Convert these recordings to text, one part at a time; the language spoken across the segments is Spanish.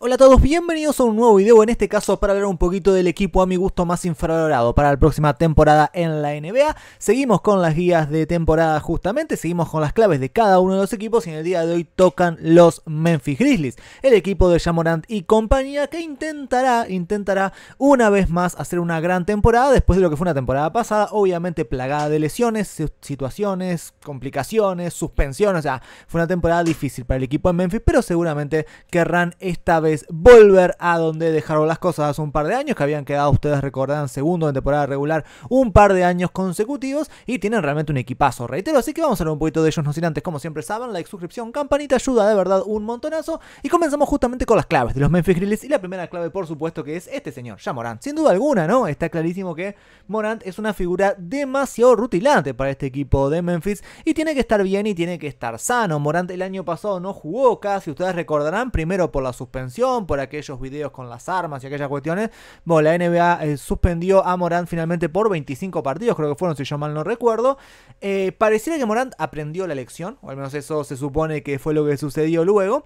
Hola a todos, bienvenidos a un nuevo video, en este caso para hablar un poquito del equipo a mi gusto más infravalorado para la próxima temporada en la NBA. Seguimos con las guías de temporada justamente, seguimos con las claves de cada uno de los equipos y en el día de hoy tocan los Memphis Grizzlies, el equipo de Jamorant y compañía que intentará, intentará una vez más hacer una gran temporada después de lo que fue una temporada pasada, obviamente plagada de lesiones, situaciones, complicaciones, suspensiones, o sea, fue una temporada difícil para el equipo en Memphis, pero seguramente querrán esta vez volver a donde dejaron las cosas hace un par de años, que habían quedado, ustedes recordarán, segundo en temporada regular, un par de años consecutivos y tienen realmente un equipazo, reitero. Así que vamos a ver un poquito de ellos, no sin antes, como siempre saben, like, suscripción, campanita, ayuda de verdad un montonazo. Y comenzamos justamente con las claves de los Memphis Grizzlies y la primera clave, por supuesto, que es este señor, ya Morant. Sin duda alguna, ¿no? Está clarísimo que Morant es una figura demasiado rutilante para este equipo de Memphis y tiene que estar bien y tiene que estar sano. Morant el año pasado no jugó casi, ustedes recordarán, primero por la suspensión por aquellos videos con las armas y aquellas cuestiones. Bueno, la NBA eh, suspendió a Morant finalmente por 25 partidos, creo que fueron, si yo mal no recuerdo. Eh, pareciera que Morant aprendió la lección, o al menos eso se supone que fue lo que sucedió luego.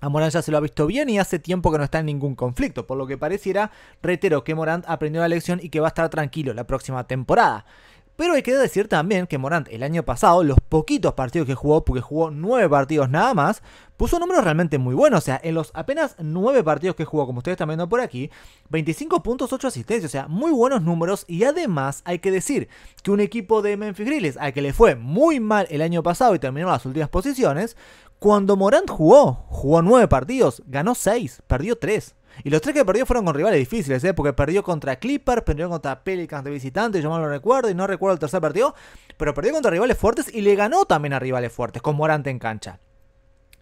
A Morant ya se lo ha visto bien y hace tiempo que no está en ningún conflicto, por lo que pareciera, reitero, que Morant aprendió la lección y que va a estar tranquilo la próxima temporada. Pero hay que decir también que Morant el año pasado, los poquitos partidos que jugó, porque jugó 9 partidos nada más, puso números realmente muy buenos. O sea, en los apenas 9 partidos que jugó, como ustedes están viendo por aquí, 25 puntos, 8 asistencias. O sea, muy buenos números. Y además hay que decir que un equipo de Memphis Grizzlies, al que le fue muy mal el año pasado y terminó las últimas posiciones, cuando Morant jugó, jugó 9 partidos, ganó 6, perdió 3. Y los tres que perdió fueron con rivales difíciles, ¿eh? porque perdió contra Clippers, perdió contra Pelicans de visitante, yo mal lo recuerdo y no recuerdo el tercer partido, pero perdió contra rivales fuertes y le ganó también a rivales fuertes, con Morante en cancha.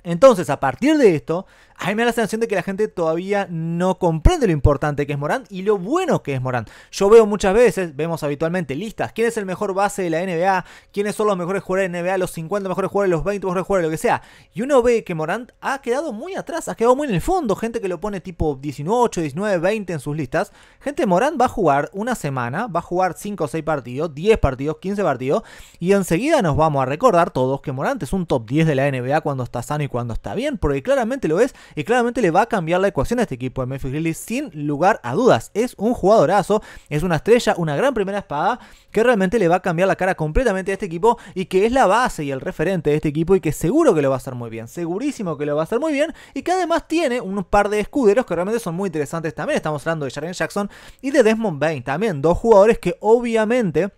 Entonces, a partir de esto, a mí me da la sensación de que la gente todavía no comprende lo importante que es Morant y lo bueno que es Morant. Yo veo muchas veces, vemos habitualmente listas, quién es el mejor base de la NBA, quiénes son los mejores jugadores de NBA, los 50 mejores jugadores, los 20 mejores jugadores, lo que sea. Y uno ve que Morant ha quedado muy atrás, ha quedado muy en el fondo. Gente que lo pone tipo 18, 19, 20 en sus listas. Gente, Morant va a jugar una semana, va a jugar 5 o 6 partidos, 10 partidos, 15 partidos. Y enseguida nos vamos a recordar todos que Morant es un top 10 de la NBA cuando está sano y cuando está bien, porque claramente lo es y claramente le va a cambiar la ecuación a este equipo de Memphis Grizzlies sin lugar a dudas. Es un jugadorazo, es una estrella, una gran primera espada que realmente le va a cambiar la cara completamente a este equipo y que es la base y el referente de este equipo y que seguro que lo va a hacer muy bien, segurísimo que lo va a hacer muy bien y que además tiene un par de escuderos que realmente son muy interesantes también. Estamos hablando de Jaren Jackson y de Desmond Bain, también dos jugadores que obviamente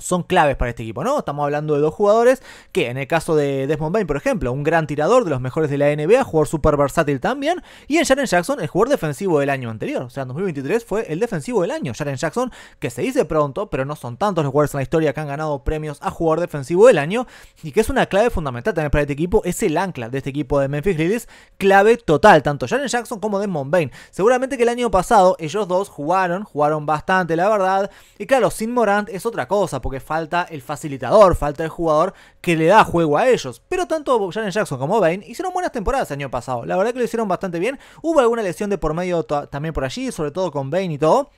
son claves para este equipo, ¿no? Estamos hablando de dos jugadores que, en el caso de Desmond Bain, por ejemplo, un gran tirador de los mejores de la NBA, jugador súper versátil también, y en Jaren Jackson, el jugador defensivo del año anterior, o sea, en 2023 fue el defensivo del año, Jaren Jackson, que se dice pronto, pero no son tantos los jugadores en la historia que han ganado premios a jugador defensivo del año, y que es una clave fundamental también para este equipo, es el ancla de este equipo de Memphis Grizzlies, clave total, tanto Jaren Jackson como Desmond Bain. Seguramente que el año pasado ellos dos jugaron, jugaron bastante, la verdad, y claro, sin Morant es otra cosa, que falta el facilitador, falta el jugador que le da juego a ellos. Pero tanto Janet Jackson como Bane hicieron buenas temporadas el año pasado. La verdad que lo hicieron bastante bien. Hubo alguna lesión de por medio también por allí, sobre todo con Bane y todo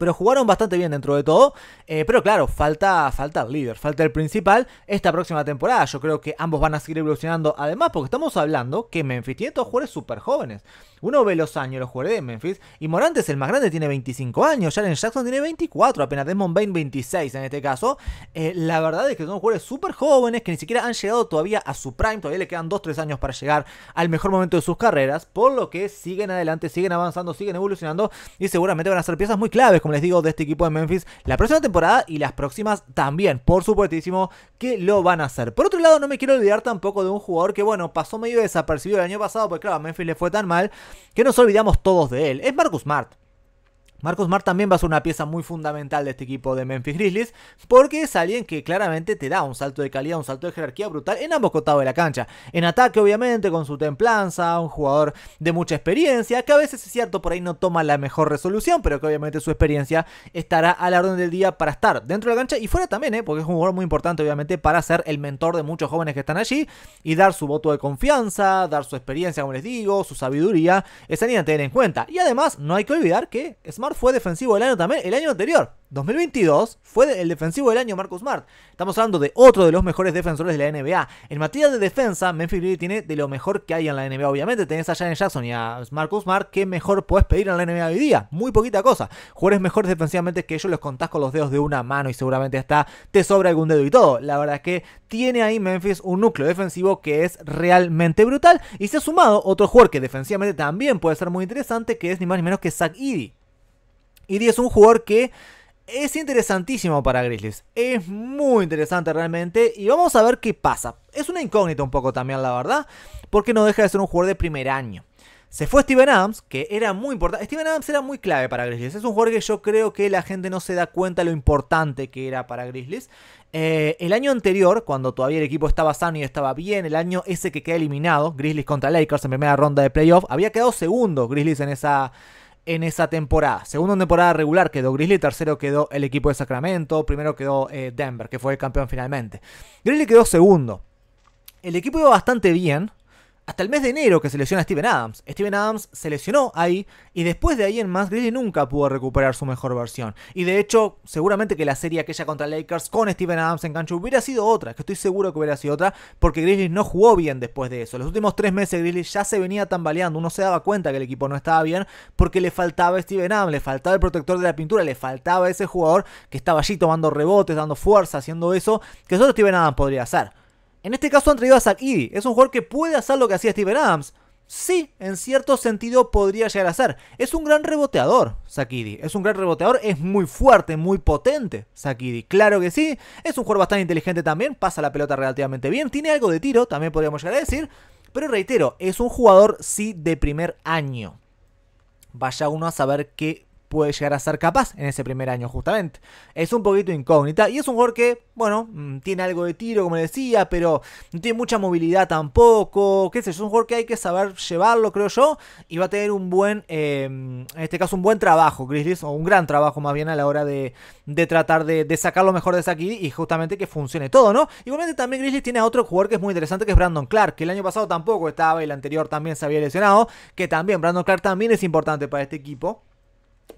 pero jugaron bastante bien dentro de todo. Eh, pero claro, falta, falta el líder, falta el principal esta próxima temporada. Yo creo que ambos van a seguir evolucionando. Además, porque estamos hablando que Memphis tiene todos jugadores súper jóvenes. Uno ve los años, los jugadores de Memphis. Y Morantes, el más grande, tiene 25 años. Jalen Jackson tiene 24, apenas Desmond Bain 26 en este caso. Eh, la verdad es que son jugadores súper jóvenes que ni siquiera han llegado todavía a su prime. Todavía le quedan 2-3 años para llegar al mejor momento de sus carreras. Por lo que siguen adelante, siguen avanzando, siguen evolucionando. Y seguramente van a ser piezas muy claves les digo, de este equipo de Memphis la próxima temporada y las próximas también. Por supuestísimo que lo van a hacer. Por otro lado, no me quiero olvidar tampoco de un jugador que, bueno, pasó medio desapercibido el año pasado, porque claro, a Memphis le fue tan mal que nos olvidamos todos de él. Es Marcus Smart. Marcos Smart también va a ser una pieza muy fundamental de este equipo de Memphis Grizzlies, porque es alguien que claramente te da un salto de calidad, un salto de jerarquía brutal en ambos costados de la cancha. En ataque, obviamente, con su templanza, un jugador de mucha experiencia, que a veces es cierto, por ahí no toma la mejor resolución, pero que obviamente su experiencia estará a la orden del día para estar dentro de la cancha y fuera también, ¿eh? porque es un jugador muy importante, obviamente, para ser el mentor de muchos jóvenes que están allí y dar su voto de confianza, dar su experiencia, como les digo, su sabiduría, es alguien a tener en cuenta. Y además, no hay que olvidar que Smart fue defensivo del año también el año anterior. 2022 fue el defensivo del año Marcus Smart. Estamos hablando de otro de los mejores defensores de la NBA. En materia de defensa, Memphis tiene de lo mejor que hay en la NBA. Obviamente tenés a Janet Jackson y a Marcus Smart. ¿Qué mejor puedes pedir en la NBA hoy día? Muy poquita cosa. Jugadores mejores defensivamente que ellos los contás con los dedos de una mano y seguramente hasta te sobra algún dedo y todo. La verdad es que tiene ahí Memphis un núcleo defensivo que es realmente brutal. Y se ha sumado otro jugador que defensivamente también puede ser muy interesante, que es ni más ni menos que Zach Eady. Y es un jugador que es interesantísimo para Grizzlies. Es muy interesante realmente. Y vamos a ver qué pasa. Es una incógnita un poco también, la verdad. Porque no deja de ser un jugador de primer año. Se fue Steven Adams, que era muy importante. Steven Adams era muy clave para Grizzlies. Es un jugador que yo creo que la gente no se da cuenta lo importante que era para Grizzlies. Eh, el año anterior, cuando todavía el equipo estaba sano y estaba bien, el año ese que queda eliminado, Grizzlies contra Lakers en primera ronda de playoff, había quedado segundo Grizzlies en esa en esa temporada. Segundo en temporada regular quedó Grizzly, tercero quedó el equipo de Sacramento, primero quedó eh, Denver, que fue el campeón finalmente. Grizzly quedó segundo. El equipo iba bastante bien, hasta el mes de enero que se lesiona a Steven Adams. Steven Adams se lesionó ahí y después de ahí en más Grizzly nunca pudo recuperar su mejor versión. Y de hecho, seguramente que la serie aquella contra Lakers con Steven Adams en cancha hubiera sido otra, que estoy seguro que hubiera sido otra, porque Grizzly no jugó bien después de eso. Los últimos tres meses Grizzly ya se venía tambaleando, uno se daba cuenta que el equipo no estaba bien porque le faltaba Steven Adams, le faltaba el protector de la pintura, le faltaba ese jugador que estaba allí tomando rebotes, dando fuerza, haciendo eso, que solo Steven Adams podría hacer. En este caso han traído a ¿Es un jugador que puede hacer lo que hacía Steven Adams? Sí, en cierto sentido podría llegar a hacer. Es un gran reboteador, Sakidi. Es un gran reboteador, es muy fuerte, muy potente, Sakidi. Claro que sí. Es un jugador bastante inteligente también, pasa la pelota relativamente bien. Tiene algo de tiro, también podríamos llegar a decir. Pero reitero, es un jugador sí de primer año. Vaya uno a saber qué puede llegar a ser capaz en ese primer año, justamente. Es un poquito incógnita y es un jugador que, bueno, mm, tiene algo de tiro, como decía, pero no tiene mucha movilidad tampoco. Qué sé, es un jugador que hay que saber llevarlo, creo yo, y va a tener un buen, em, en este caso, un buen trabajo, Grizzlies, o un gran trabajo más bien a la hora de, tratar de, sacar lo mejor de aquí y justamente que funcione todo, ¿no? Igualmente también Grizzlies tiene a otro jugador que es muy interesante, que es Brandon Clark, que el año pasado tampoco estaba y el anterior también se había lesionado, que también Brandon Clark también es importante para este equipo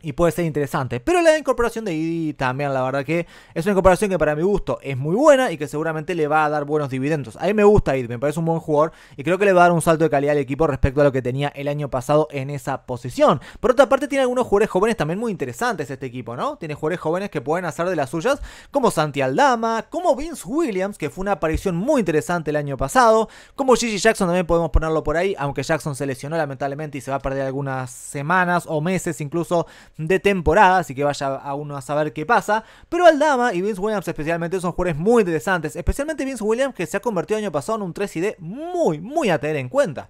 y puede ser interesante. Pero la incorporación de Idi también, la verdad que es una incorporación que para mi gusto es muy buena y que seguramente le va a dar buenos dividendos. A mí me gusta Idi, me parece un buen jugador y creo que le va a dar un salto de calidad al equipo respecto a lo que tenía el año pasado en esa posición. Por otra parte, tiene algunos jugadores jóvenes también muy interesantes este equipo, ¿no? Tiene jugadores jóvenes que pueden hacer de las suyas, como Santi Aldama, como Vince Williams, que fue una aparición muy interesante el año pasado, como Gigi Jackson también podemos ponerlo por ahí, aunque Jackson se lesionó lamentablemente y se va a perder algunas semanas o meses incluso de temporada, así que vaya a uno a saber qué pasa. Pero Aldama y Vince Williams especialmente son jugadores muy interesantes, especialmente Vince Williams que se ha convertido año pasado en un 3 D muy, muy a tener en cuenta.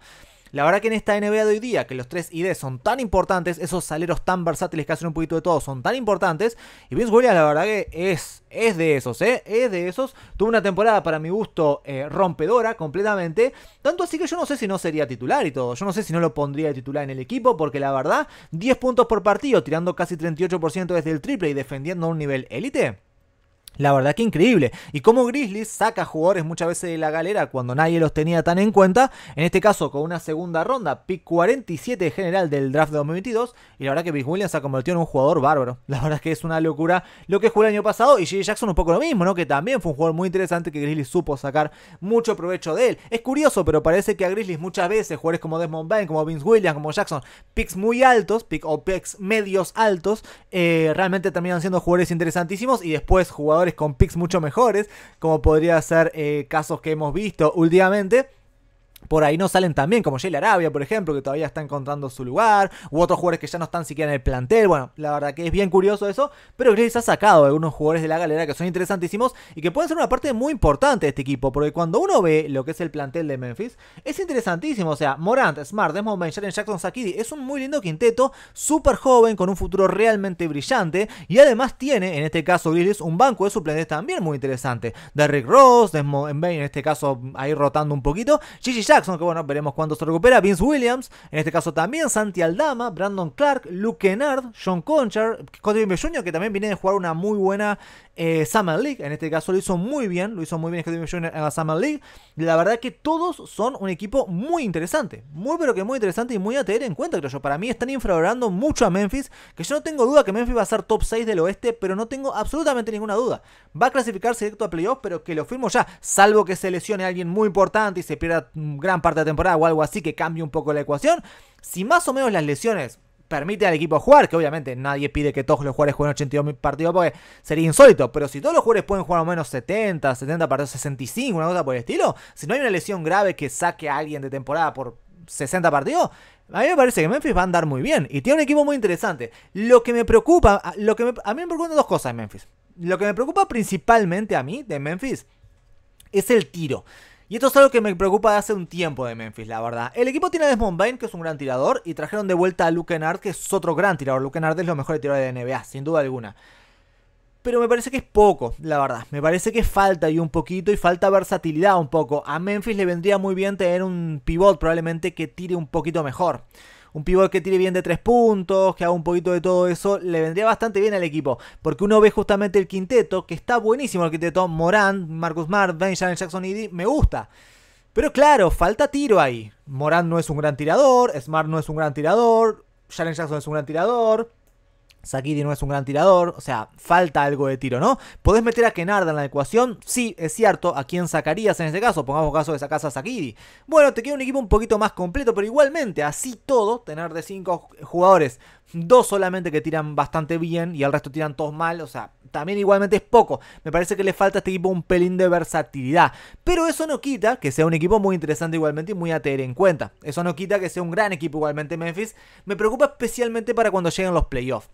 La verdad que en esta NBA de hoy día, que los tres ID son tan importantes, esos saleros tan versátiles que hacen un poquito de todo son tan importantes, y Vince Williams la verdad que es, es de esos, ¿eh? Es de esos. Tuvo una temporada para mi gusto eh, rompedora completamente, tanto así que yo no sé si no sería titular y todo, yo no sé si no lo pondría de titular en el equipo, porque la verdad, 10 puntos por partido, tirando casi 38% desde el triple y defendiendo a un nivel élite. La verdad que increíble. Y como Grizzlies saca jugadores muchas veces de la galera cuando nadie los tenía tan en cuenta, en este caso con una segunda ronda, pick 47 general del draft de 2022, y la verdad que Vince Williams se ha convertido en un jugador bárbaro. La verdad que es una locura lo que jugó el año pasado, y J. Jackson un poco lo mismo, ¿no? Que también fue un jugador muy interesante que Grizzlies supo sacar mucho provecho de él. Es curioso, pero parece que a Grizzlies muchas veces jugadores como Desmond Bain, como Vince Williams, como Jackson, picks muy altos, o picks medios altos, eh, realmente terminan siendo jugadores interesantísimos y después jugadores con picks mucho mejores, como podría ser eh, casos que hemos visto últimamente por ahí no salen también bien, como Jayle Arabia, por ejemplo, que todavía está encontrando su lugar, u otros jugadores que ya no están siquiera en el plantel. Bueno, la verdad que es bien curioso eso, pero Graves ha sacado algunos jugadores de la galera que son interesantísimos y que pueden ser una parte muy importante de este equipo, porque cuando uno ve lo que es el plantel de Memphis, es interesantísimo. O sea, Morant, Smart, Desmond Bain, Jaren Jackson, Sakidi, es un muy lindo quinteto, súper joven, con un futuro realmente brillante, y además tiene, en este caso Grizzlies, un banco de suplentes también muy interesante. Derrick Rose, Desmond Bain, en este caso ahí rotando un poquito, Gigi Jackson, que bueno, veremos cuándo se recupera, Vince Williams, en este caso también Santi Aldama, Brandon Clark, Luke Kennard, John Conchar, Cody Jr., que también viene de jugar una muy buena eh, Summer League, en este caso lo hizo muy bien, lo hizo muy bien Cody Jr. en la Summer League. La verdad que todos son un equipo muy interesante, muy pero que muy interesante y muy a tener en cuenta, creo yo. Para mí están infravalorando mucho a Memphis, que yo no tengo duda que Memphis va a ser top 6 del oeste, pero no tengo absolutamente ninguna duda. Va a clasificarse directo a playoffs, pero que lo firmo ya, salvo que se lesione alguien muy importante y se pierda mm, gran parte de temporada o algo así que cambie un poco la ecuación. Si más o menos las lesiones permite al equipo jugar, que obviamente nadie pide que todos los jugadores jueguen 82 partidos porque sería insólito, pero si todos los jugadores pueden jugar al menos 70, 70 partidos, 65, una cosa por el estilo, si no hay una lesión grave que saque a alguien de temporada por 60 partidos, a mí me parece que Memphis va a andar muy bien y tiene un equipo muy interesante. Lo que me preocupa, lo que a mí me preocupan dos cosas en Memphis. Lo que me preocupa principalmente a mí de Memphis es el tiro. Y esto es algo que me preocupa de hace un tiempo de Memphis, la verdad. El equipo tiene a Desmond Bain, que es un gran tirador, y trajeron de vuelta a Luke Kennard, que es otro gran tirador. Luke Kennard es lo mejor de tirador de NBA, sin duda alguna. Pero me parece que es poco, la verdad. Me parece que falta y un poquito y falta versatilidad un poco. A Memphis le vendría muy bien tener un pivot probablemente que tire un poquito mejor un pivot que tire bien de tres puntos, que haga un poquito de todo eso, le vendría bastante bien al equipo. Porque uno ve justamente el quinteto, que está buenísimo el quinteto, Morán, Marcus Smart, Benjamin Jackson y me gusta. Pero claro, falta tiro ahí. Morán no es un gran tirador, Smart no es un gran tirador, Jalen Jackson es un gran tirador. Sakiri no es un gran tirador, o sea, falta algo de tiro, ¿no? ¿Podés meter a Kenarda en la ecuación? Sí, es cierto, ¿a quién sacarías en ese caso? Pongamos caso de sacas a Sakiri. Bueno, te queda un equipo un poquito más completo, pero igualmente, así todo, tener de 5 jugadores, dos solamente que tiran bastante bien y al resto tiran todos mal, o sea, también igualmente es poco. Me parece que le falta a este equipo un pelín de versatilidad, pero eso no quita que sea un equipo muy interesante igualmente y muy a tener en cuenta. Eso no quita que sea un gran equipo igualmente Memphis. Me preocupa especialmente para cuando lleguen los playoffs.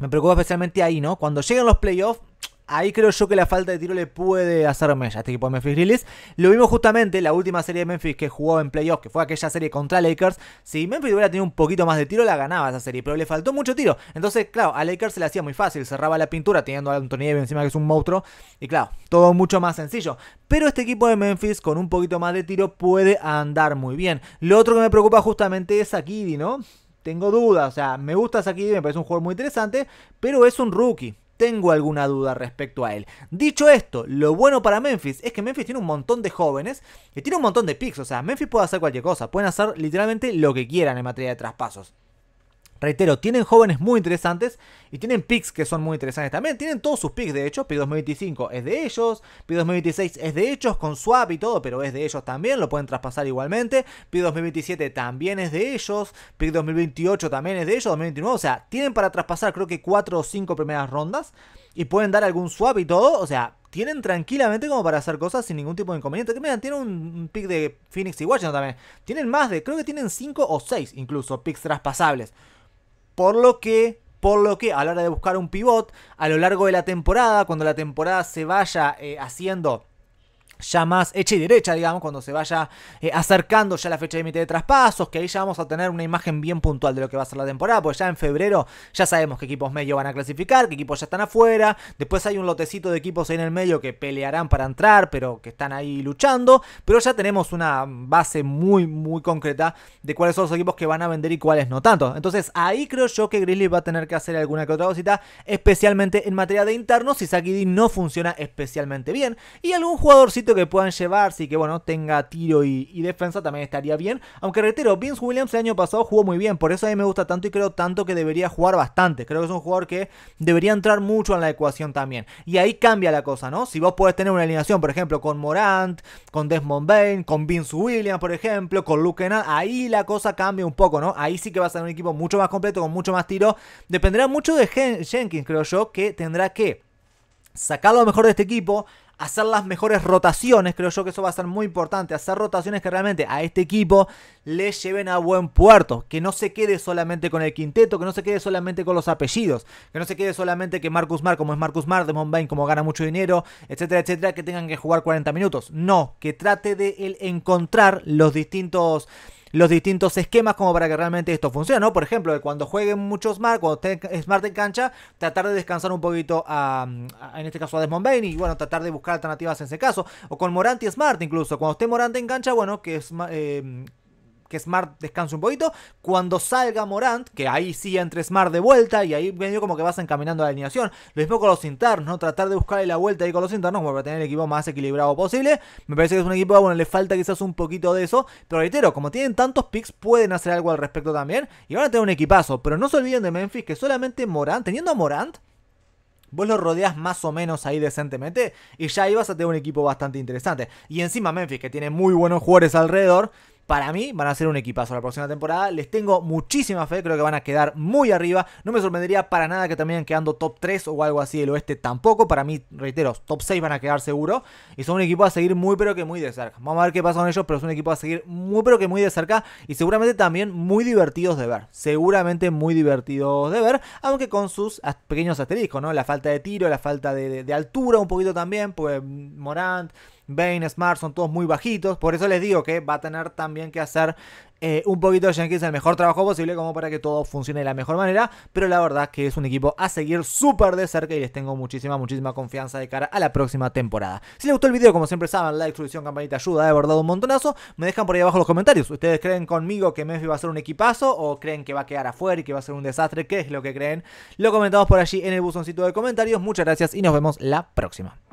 Me preocupa especialmente ahí, ¿no? Cuando llegan los playoffs, ahí creo yo que la falta de tiro le puede hacer mella a este equipo de Memphis Lo vimos justamente la última serie de Memphis que jugó en playoffs, que fue aquella serie contra Lakers. Si Memphis hubiera tenido un poquito más de tiro, la ganaba esa serie, pero le faltó mucho tiro. Entonces, claro, a Lakers se le hacía muy fácil, cerraba la pintura teniendo a Anthony Davis encima que es un monstruo. Y claro, todo mucho más sencillo. Pero este equipo de Memphis con un poquito más de tiro puede andar muy bien. Lo otro que me preocupa justamente es a Kiddy, ¿no? tengo dudas. O sea, me gusta Saki, me parece un jugador muy interesante, pero es un rookie. Tengo alguna duda respecto a él. Dicho esto, lo bueno para Memphis es que Memphis tiene un montón de jóvenes y tiene un montón de picks. O sea, Memphis puede hacer cualquier cosa. Pueden hacer literalmente lo que quieran en materia de traspasos. Reitero, tienen jóvenes muy interesantes y tienen picks que son muy interesantes también. Tienen todos sus picks, de hecho. Pick 2025 es de ellos. Pick 2026 es de ellos, con swap y todo, pero es de ellos también. Lo pueden traspasar igualmente. Pick 2027 también es de ellos. Pick 2028 también es de ellos. 2029, o sea, tienen para traspasar creo que 4 o 5 primeras rondas. Y pueden dar algún swap y todo. O sea, tienen tranquilamente como para hacer cosas sin ningún tipo de inconveniente. Que miren, tienen un pick de Phoenix y Washington también. Tienen más de, creo que tienen 5 o 6 incluso picks traspasables. Por lo que, por lo que a la hora de buscar un pivot, a lo largo de la temporada, cuando la temporada se vaya eh, haciendo ya más hecha y derecha, digamos, cuando se vaya eh, acercando ya la fecha límite de traspasos, que ahí ya vamos a tener una imagen bien puntual de lo que va a ser la temporada, pues ya en febrero ya sabemos qué equipos medio van a clasificar, qué equipos ya están afuera, después hay un lotecito de equipos ahí en el medio que pelearán para entrar, pero que están ahí luchando, pero ya tenemos una base muy, muy concreta de cuáles son los equipos que van a vender y cuáles no tanto. Entonces ahí creo yo que Grizzly va a tener que hacer alguna que otra cosita, especialmente en materia de internos, si Sakidi no funciona especialmente bien, y algún jugadorcito que puedan llevarse y que, bueno, tenga tiro y, defensa también estaría bien. Aunque reitero, Vince Williams el año pasado jugó muy bien, por eso a mí me gusta tanto y creo tanto que debería jugar bastante. Creo que es un jugador que debería entrar mucho en la ecuación también. Y ahí cambia la cosa, ¿no? Si vos podés tener una alineación, por ejemplo, con Morant, con Desmond Bain, con Vince Williams, por ejemplo, con Luke Kennard, ahí la cosa cambia un poco, ¿no? Ahí sí que va a ser un equipo mucho más completo, con mucho más tiro. Dependerá mucho de Jenkins, creo yo, que tendrá que sacar lo mejor de este equipo, hacer las mejores rotaciones, creo yo que eso va a ser muy importante, hacer rotaciones que realmente a este equipo le lleven a buen puerto, que no se quede solamente con el quinteto, que no se quede solamente con los apellidos, que no se quede solamente que Marcus Mar, como es Marcus Mar, de Bain, como gana mucho dinero, etcétera, etcétera, que tengan que jugar 40 minutos, no, que trate de encontrar los distintos los distintos esquemas como para que realmente esto funcione, ¿no? Por ejemplo, cuando jueguen mucho Smart, cuando esté Smart en cancha, tratar de descansar un poquito a, en este caso a Desmond Bain y bueno, tratar de buscar alternativas en ese caso. O con Morante y Smart incluso, cuando esté Morante en cancha, bueno, que es... Eh, que Smart descanse un poquito. Cuando salga Morant, que ahí sí entre Smart de vuelta y ahí medio como que vas encaminando la alineación. Lo mismo con los internos, Tratar de buscarle la vuelta ahí con los internos como para tener el equipo más equilibrado posible. Me parece que es un equipo bueno, le falta quizás un poquito de eso. Pero reitero, como tienen tantos picks, pueden hacer algo al respecto también. Y van a tener un equipazo. Pero no se olviden de Memphis, que solamente Morant, teniendo a Morant, Vos lo rodeas más o menos ahí decentemente y ya ahí vas a tener un equipo bastante interesante. Y encima Memphis, que tiene muy buenos jugadores alrededor, para mí van a ser un equipazo la próxima temporada. Les tengo muchísima fe, creo que van a quedar muy arriba. No me sorprendería para nada que también quedando top 3 o algo así del oeste tampoco. Para mí, reitero, top 6 van a quedar seguro. Y son un equipo a seguir muy pero que muy de cerca. Vamos a ver qué pasa con ellos, pero es un equipo a seguir muy pero que muy de cerca. Y seguramente también muy divertidos de ver. Seguramente muy divertidos de ver. Aunque con sus pequeños asteriscos, ¿no? La falta de tiro, la falta de, de altura un poquito también. Pues Morant. Bane, Smart, son todos muy bajitos. Por eso les digo que va a tener también que hacer eh, un poquito de Jenkins el mejor trabajo posible como para que todo funcione de la mejor manera. Pero la verdad que es un equipo a seguir súper de cerca y les tengo muchísima, muchísima confianza de cara a la próxima temporada. Si les gustó el video, como siempre saben, like, suscripción, campanita, ayuda, de verdad un montonazo. Me dejan por ahí abajo los comentarios. ¿Ustedes creen conmigo que Messi va a ser un equipazo o creen que va a quedar afuera y que va a ser un desastre? ¿Qué es lo que creen? Lo comentamos por allí en el buzoncito de comentarios. Muchas gracias y nos vemos la próxima.